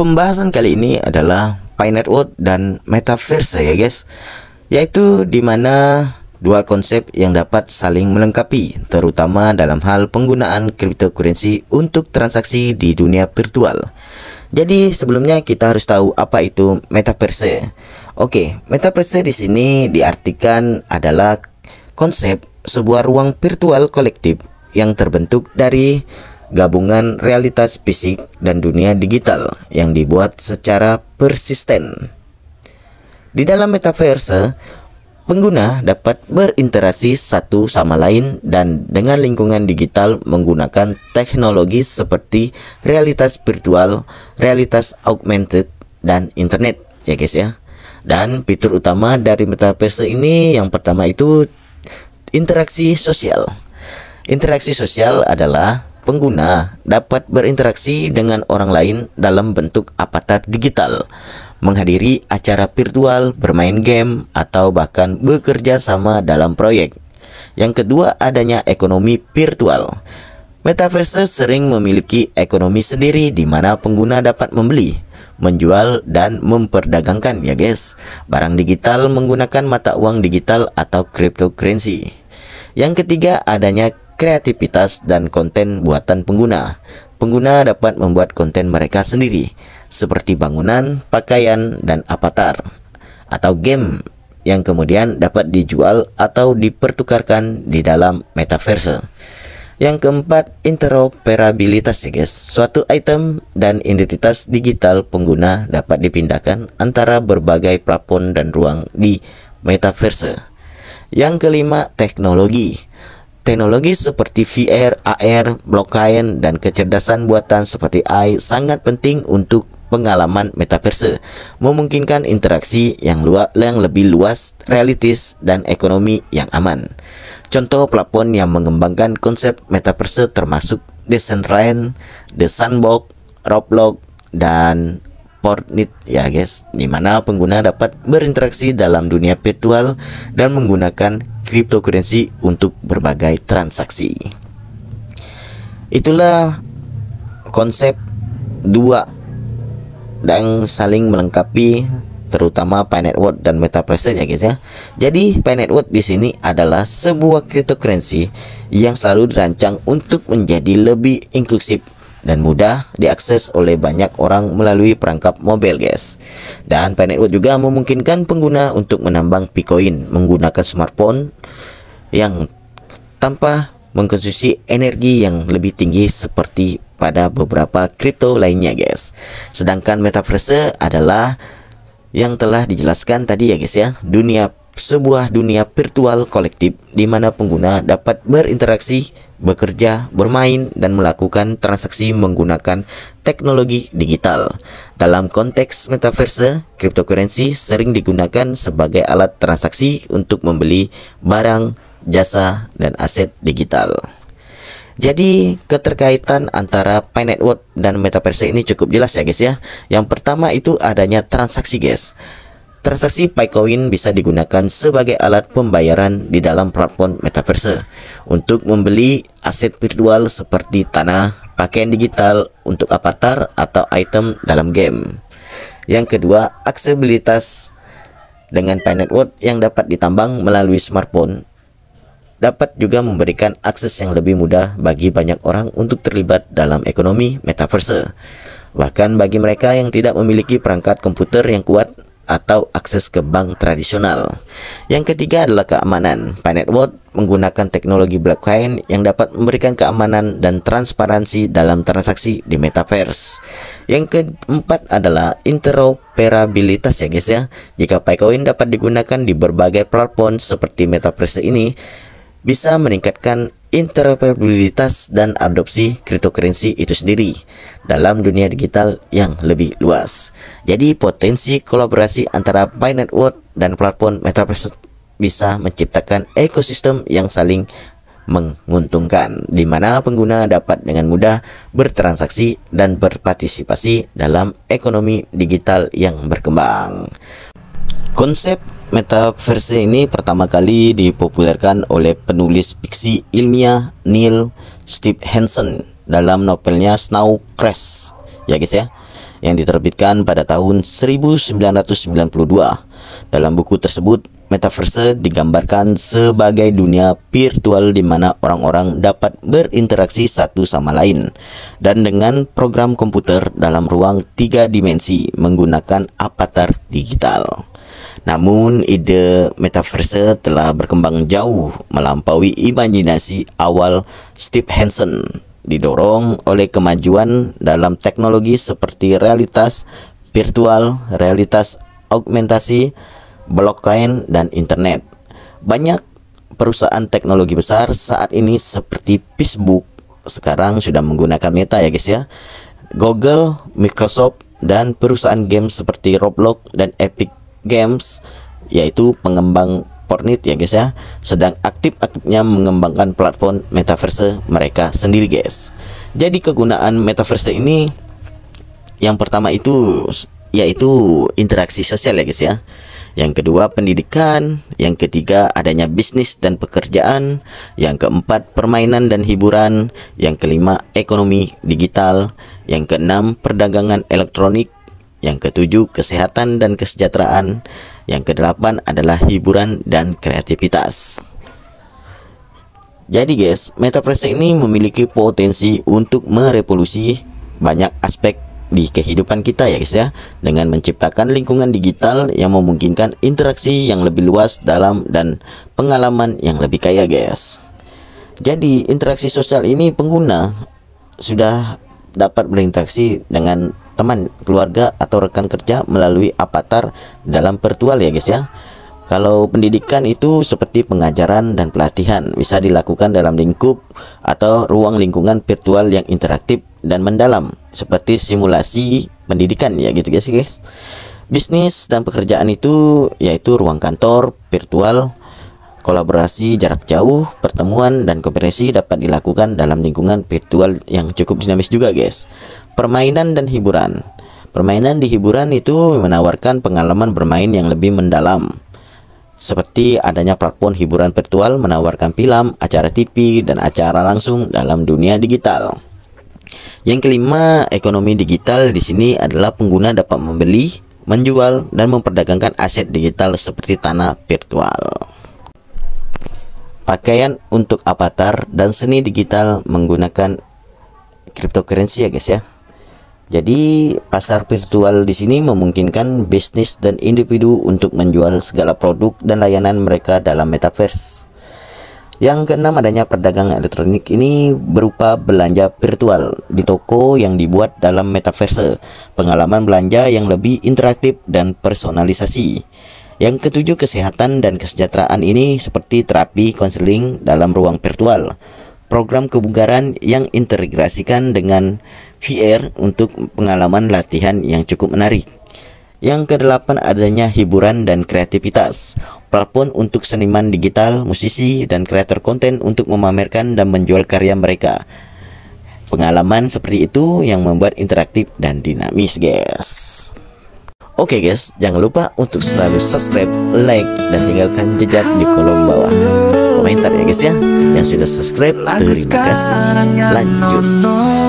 Pembahasan kali ini adalah Pi Network dan Metaverse ya guys Yaitu dimana dua konsep yang dapat saling melengkapi Terutama dalam hal penggunaan cryptocurrency untuk transaksi di dunia virtual jadi sebelumnya kita harus tahu apa itu metaverse. Oke, metaverse di sini diartikan adalah konsep sebuah ruang virtual kolektif yang terbentuk dari gabungan realitas fisik dan dunia digital yang dibuat secara persisten. Di dalam metaverse, pengguna dapat berinteraksi satu sama lain dan dengan lingkungan digital menggunakan teknologi seperti realitas virtual, realitas augmented, dan internet ya guys ya. Dan fitur utama dari metaverse ini yang pertama itu interaksi sosial. Interaksi sosial adalah pengguna dapat berinteraksi dengan orang lain dalam bentuk avatar digital, menghadiri acara virtual, bermain game, atau bahkan bekerja sama dalam proyek. Yang kedua, adanya ekonomi virtual. Metaverse sering memiliki ekonomi sendiri di mana pengguna dapat membeli, menjual, dan memperdagangkan ya guys. Barang digital menggunakan mata uang digital atau cryptocurrency. Yang ketiga adanya kreativitas, dan konten buatan pengguna. Pengguna dapat membuat konten mereka sendiri, seperti bangunan, pakaian, dan avatar, atau game yang kemudian dapat dijual atau dipertukarkan di dalam metaverse. Yang keempat, interoperabilitas ya guys. Suatu item dan identitas digital pengguna dapat dipindahkan antara berbagai platform dan ruang di metaverse. Yang kelima, teknologi teknologi seperti VR, AR, blockchain, dan kecerdasan buatan seperti AI sangat penting untuk pengalaman metaverse, memungkinkan interaksi yang, luas, yang lebih luas, realistis, dan ekonomi yang aman. Contoh platform yang mengembangkan konsep metaverse termasuk Decentraland, The Sandbox, Roblox, dan Fortnite ya guys, di mana pengguna dapat berinteraksi dalam dunia virtual dan menggunakan cryptocurrency untuk berbagai transaksi. Itulah konsep dua dan saling melengkapi terutama Pi Network dan MetaPlacer ya guys ya. Jadi Pi Network di sini adalah sebuah cryptocurrency yang selalu dirancang untuk menjadi lebih inklusif dan mudah diakses oleh banyak orang melalui perangkap mobile guys. Dan Network juga memungkinkan pengguna untuk menambang Bitcoin menggunakan smartphone yang tanpa mengkonsumsi energi yang lebih tinggi seperti pada beberapa kripto lainnya guys. Sedangkan metaverse adalah yang telah dijelaskan tadi ya guys ya, dunia sebuah dunia virtual kolektif di mana pengguna dapat berinteraksi, bekerja, bermain, dan melakukan transaksi menggunakan teknologi digital. Dalam konteks metaverse, cryptocurrency sering digunakan sebagai alat transaksi untuk membeli barang, jasa, dan aset digital. Jadi keterkaitan antara Pi Network dan metaverse ini cukup jelas ya guys ya. Yang pertama itu adanya transaksi guys. Transaksi PyCoin bisa digunakan sebagai alat pembayaran di dalam platform metaverse untuk membeli aset virtual seperti tanah, pakaian digital untuk avatar atau item dalam game. Yang kedua, aksesibilitas dengan Pi Network yang dapat ditambang melalui smartphone dapat juga memberikan akses yang lebih mudah bagi banyak orang untuk terlibat dalam ekonomi metaverse. Bahkan bagi mereka yang tidak memiliki perangkat komputer yang kuat, atau akses ke bank tradisional. Yang ketiga adalah keamanan. Wallet menggunakan teknologi blockchain yang dapat memberikan keamanan dan transparansi dalam transaksi di metaverse. Yang keempat adalah interoperabilitas ya guys ya. Jika PyCoin dapat digunakan di berbagai platform seperti metaverse ini, bisa meningkatkan interoperabilitas dan adopsi cryptocurrency itu sendiri dalam dunia digital yang lebih luas. Jadi potensi kolaborasi antara Binance World dan platform Metaverse bisa menciptakan ekosistem yang saling menguntungkan di mana pengguna dapat dengan mudah bertransaksi dan berpartisipasi dalam ekonomi digital yang berkembang. Konsep metaverse ini pertama kali dipopulerkan oleh penulis fiksi ilmiah Neil Steve Hansen dalam novelnya Snow Crash ya guys ya yang diterbitkan pada tahun 1992. Dalam buku tersebut, metaverse digambarkan sebagai dunia virtual di mana orang-orang dapat berinteraksi satu sama lain dan dengan program komputer dalam ruang tiga dimensi menggunakan avatar digital. Namun ide metaverse telah berkembang jauh melampaui imajinasi awal Steve Hansen didorong oleh kemajuan dalam teknologi seperti realitas virtual, realitas augmentasi, blockchain, dan internet. Banyak perusahaan teknologi besar saat ini seperti Facebook sekarang sudah menggunakan Meta ya guys ya. Google, Microsoft, dan perusahaan game seperti Roblox dan Epic Games yaitu pengembang Fortnite ya guys ya sedang aktif-aktifnya mengembangkan platform metaverse mereka sendiri guys. Jadi kegunaan metaverse ini yang pertama itu yaitu interaksi sosial ya guys ya. Yang kedua pendidikan, yang ketiga adanya bisnis dan pekerjaan, yang keempat permainan dan hiburan, yang kelima ekonomi digital, yang keenam perdagangan elektronik, yang ketujuh, kesehatan dan kesejahteraan. Yang kedelapan adalah hiburan dan kreativitas. Jadi guys, metaverse ini memiliki potensi untuk merevolusi banyak aspek di kehidupan kita ya guys ya dengan menciptakan lingkungan digital yang memungkinkan interaksi yang lebih luas dalam dan pengalaman yang lebih kaya guys jadi interaksi sosial ini pengguna sudah dapat berinteraksi dengan teman, keluarga atau rekan kerja melalui avatar dalam virtual ya guys ya. Kalau pendidikan itu seperti pengajaran dan pelatihan bisa dilakukan dalam lingkup atau ruang lingkungan virtual yang interaktif dan mendalam seperti simulasi pendidikan ya gitu guys guys. Bisnis dan pekerjaan itu yaitu ruang kantor virtual kolaborasi jarak jauh, pertemuan dan konferensi dapat dilakukan dalam lingkungan virtual yang cukup dinamis juga guys permainan dan hiburan. Permainan di hiburan itu menawarkan pengalaman bermain yang lebih mendalam. Seperti adanya platform hiburan virtual menawarkan film, acara TV, dan acara langsung dalam dunia digital. Yang kelima, ekonomi digital di sini adalah pengguna dapat membeli, menjual, dan memperdagangkan aset digital seperti tanah virtual. Pakaian untuk avatar dan seni digital menggunakan cryptocurrency ya guys ya. Jadi pasar virtual di sini memungkinkan bisnis dan individu untuk menjual segala produk dan layanan mereka dalam metaverse. Yang keenam adanya perdagangan elektronik ini berupa belanja virtual di toko yang dibuat dalam metaverse, pengalaman belanja yang lebih interaktif dan personalisasi. Yang ketujuh kesehatan dan kesejahteraan ini seperti terapi konseling dalam ruang virtual program kebugaran yang integrasikan dengan VR untuk pengalaman latihan yang cukup menarik. Yang kedelapan adanya hiburan dan kreativitas, platform untuk seniman digital, musisi, dan kreator konten untuk memamerkan dan menjual karya mereka. Pengalaman seperti itu yang membuat interaktif dan dinamis, guys. Oke okay guys, jangan lupa untuk selalu subscribe, like, dan tinggalkan jejak di kolom bawah komentar ya guys ya yang sudah subscribe terima kasih lanjut